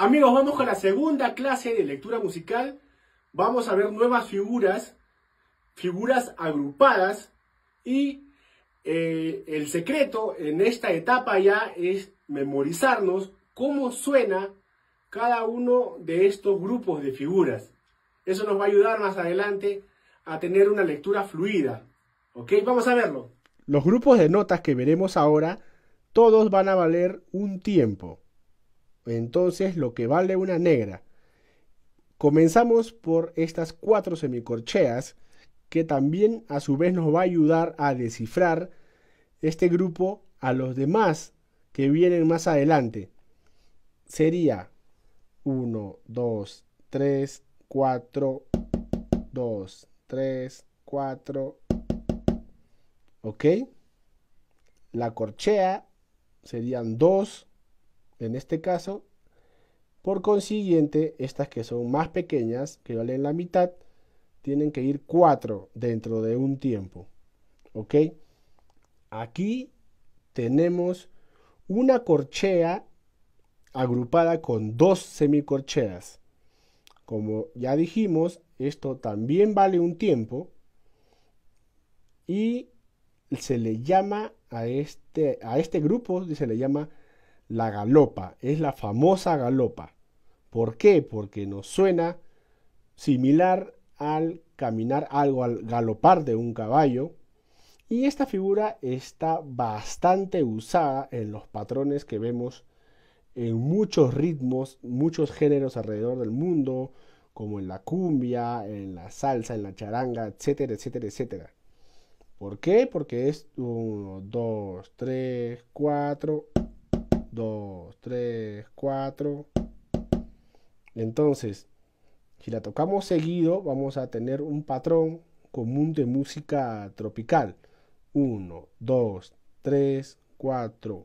Amigos, vamos con la segunda clase de lectura musical. Vamos a ver nuevas figuras, figuras agrupadas y eh, el secreto en esta etapa ya es memorizarnos cómo suena cada uno de estos grupos de figuras. Eso nos va a ayudar más adelante a tener una lectura fluida. ¿Ok? Vamos a verlo. Los grupos de notas que veremos ahora, todos van a valer un tiempo. Entonces, lo que vale una negra. Comenzamos por estas cuatro semicorcheas que también a su vez nos va a ayudar a descifrar este grupo a los demás que vienen más adelante. Sería 1, 2, 3, 4, 2, 3, 4. ¿Ok? La corchea serían 2, en este caso. Por consiguiente, estas que son más pequeñas, que valen la mitad, tienen que ir cuatro dentro de un tiempo. ¿Ok? Aquí tenemos una corchea agrupada con dos semicorcheas. Como ya dijimos, esto también vale un tiempo y se le llama a este, a este grupo, se le llama la galopa, es la famosa galopa. ¿Por qué? Porque nos suena similar al caminar algo, al galopar de un caballo. Y esta figura está bastante usada en los patrones que vemos en muchos ritmos, muchos géneros alrededor del mundo, como en la cumbia, en la salsa, en la charanga, etcétera, etcétera, etcétera. ¿Por qué? Porque es 1, 2, 3, 4, 2, 3, 4. Entonces, si la tocamos seguido, vamos a tener un patrón común de música tropical. 1, 2, 3, 4.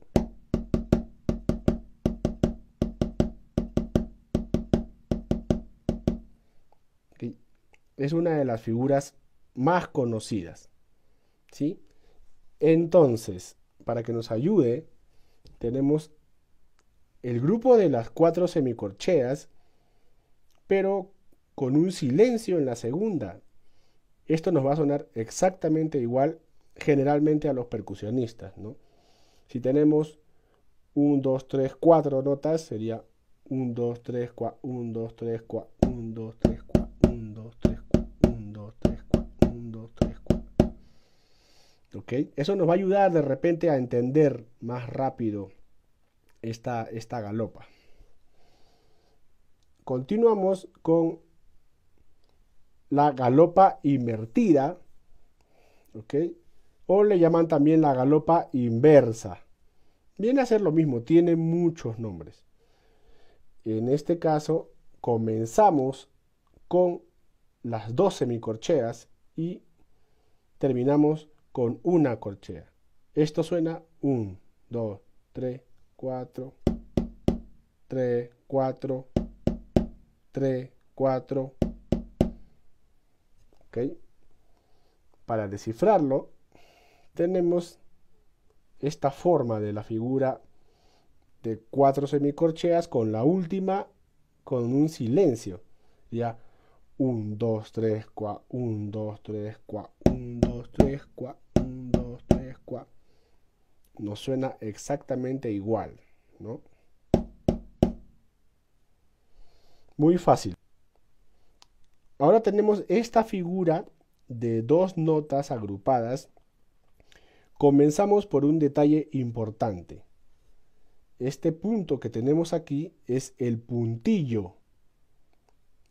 Es una de las figuras más conocidas. ¿sí? Entonces, para que nos ayude, tenemos el grupo de las cuatro semicorcheas, pero con un silencio en la segunda. Esto nos va a sonar exactamente igual generalmente a los percusionistas, ¿no? Si tenemos 1, 2, 3, 4 notas, sería 1, 2, 3, 4, 1, 2, 3, 4, 1, 2, 3, 4, 1, 2, 3, 4, 1, 2, 3, 4, 1, 2, 3, 4. ¿Ok? Eso nos va a ayudar de repente a entender más rápido esta, galopa. Continuamos con la galopa invertida, ¿ok? O le llaman también la galopa inversa. Viene a ser lo mismo, tiene muchos nombres. En este caso, comenzamos con las dos semicorcheas y terminamos con una corchea. Esto suena 1, 2, 3, 4, 3, 4, 3, 4. ¿Ok? Para descifrarlo, tenemos esta forma de la figura de cuatro semicorcheas con la última con un silencio. Ya 1, 2, 3, 4, 1, 2, 3, 4, 1, 2, 3, 4 nos suena exactamente igual, ¿no? Muy fácil. Ahora tenemos esta figura de dos notas agrupadas. Comenzamos por un detalle importante. Este punto que tenemos aquí es el puntillo.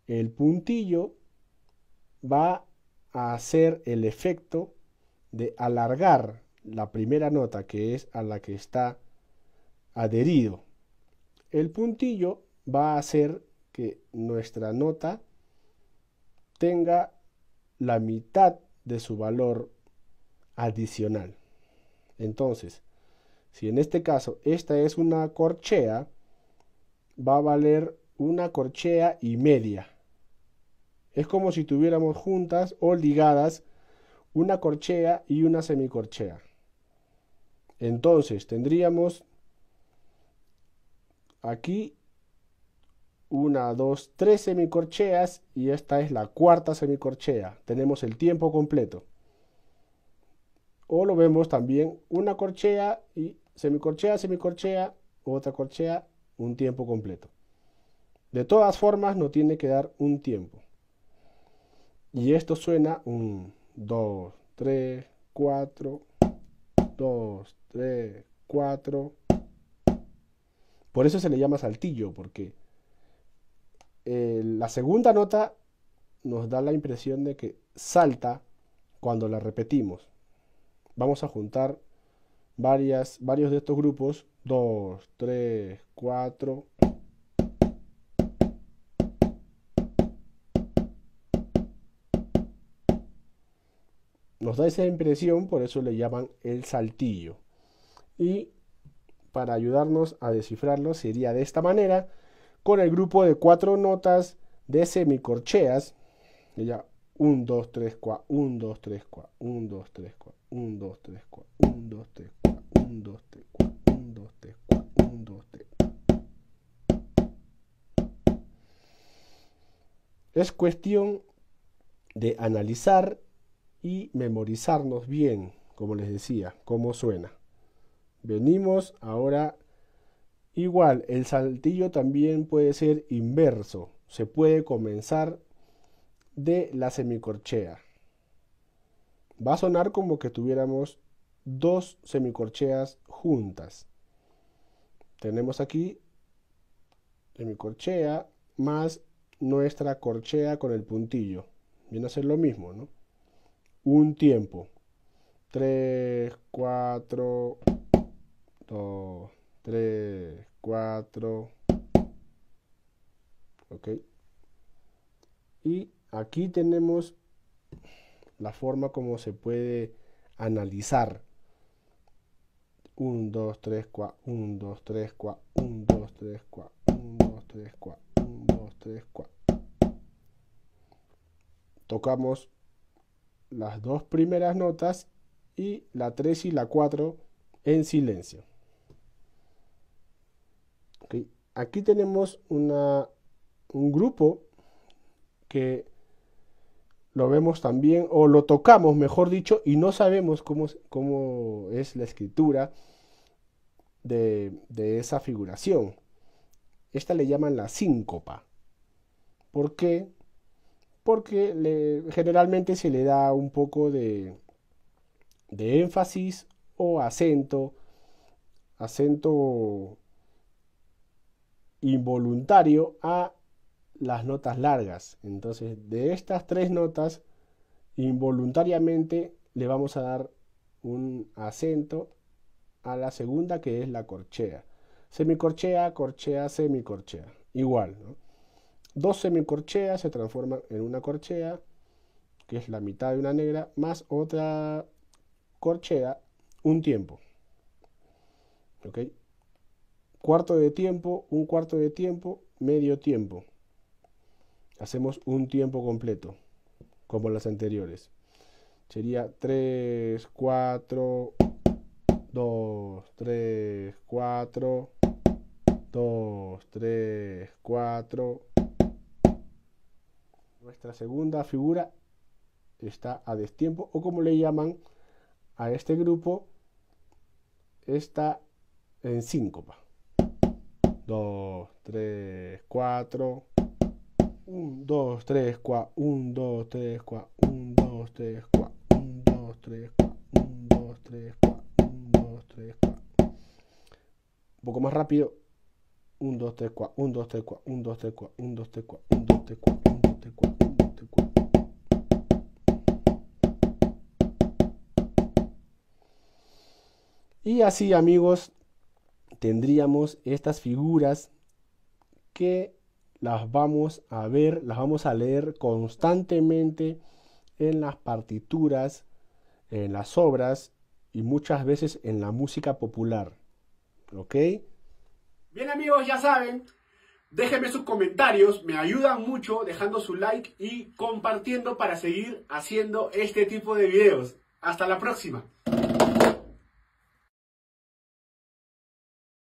El puntillo va a hacer el efecto de alargar la primera nota que es a la que está adherido el puntillo va a hacer que nuestra nota tenga la mitad de su valor adicional. Entonces, si en este caso esta es una corchea, va a valer una corchea y media. Es como si tuviéramos juntas o ligadas una corchea y una semicorchea. Entonces tendríamos aquí una, dos, tres semicorcheas y esta es la cuarta semicorchea. Tenemos el tiempo completo. O lo vemos también una corchea y semicorchea, semicorchea, otra corchea, un tiempo completo. De todas formas, no tiene que dar un tiempo. Y esto suena un, 2, 3, 4, 2, 3, 4. Por eso se le llama saltillo, porque eh, la segunda nota nos da la impresión de que salta cuando la repetimos. Vamos a juntar varios de estos grupos, 2, 3, 4, nos da esa impresión, por eso le llaman el saltillo. Y para ayudarnos a descifrarlo sería de esta manera, con el grupo de cuatro notas de semicorcheas, ya 1, 2, 3, 4, 1, 2, 3, 4, 1, 2, 3, 4, 1, 2, 3, 4, 1, 2, 3, 4, 1, 2, 3, 4, Es cuestión de analizar y memorizarnos bien, como les decía, cómo suena. Venimos ahora igual, el saltillo también puede ser inverso, se puede comenzar de la semicorchea. Va a sonar como que tuviéramos dos semicorcheas juntas. Tenemos aquí semicorchea más nuestra corchea con el puntillo. Viene a ser lo mismo, ¿no? un tiempo. 3, 4, 2, 3, 4. Ok. Y aquí tenemos la forma como se puede analizar. 1, 2, 3, 4, 1, 2, 3, 4, 1, 2, 3, 4, 1, 2, 3, 4, 1, 2, 3, 4. Tocamos las dos primeras notas y la 3 y la 4 en silencio. Aquí tenemos un grupo que lo vemos también, o lo tocamos, mejor dicho, y no sabemos cómo, es la escritura de, de esa figuración. Esta le llaman la síncopa. ¿Por qué? porque generalmente se le da un poco de, de énfasis o acento, acento involuntario a las notas largas. Entonces, de estas tres notas, involuntariamente le vamos a dar un acento a la segunda que es la corchea. Semicorchea, corchea, semicorchea. Igual, ¿no? Dos semicorcheas se transforman en una corchea, que es la mitad de una negra, más otra corchea, un tiempo. ¿Ok? Cuarto de tiempo, un cuarto de tiempo, medio tiempo. Hacemos un tiempo completo, como las anteriores. Sería 3, 4, 2, 3, 4, 2, 3, 4. Nuestra segunda figura está a destiempo o como le llaman a este grupo, está en síncopa. 2, 3, 4. 1, 2, 3, 4. 1, 2, 3, 4. 1, 2, 3, 4. 1, 2, 3, 4. 1, 2, 3, 4. 1, 2, 3, 4. Un poco más rápido. 1, 2, 3, 4. 1, 2, 3, 4. 1, 2, 3, 4. 1, 2, 3, 4. 1, 2, 3, 4. Y así amigos tendríamos estas figuras que las vamos a ver, las vamos a leer constantemente en las partituras, en las obras y muchas veces en la música popular. ¿Ok? Bien amigos, ya saben, Déjenme sus comentarios, me ayudan mucho dejando su like y compartiendo para seguir haciendo este tipo de videos. Hasta la próxima.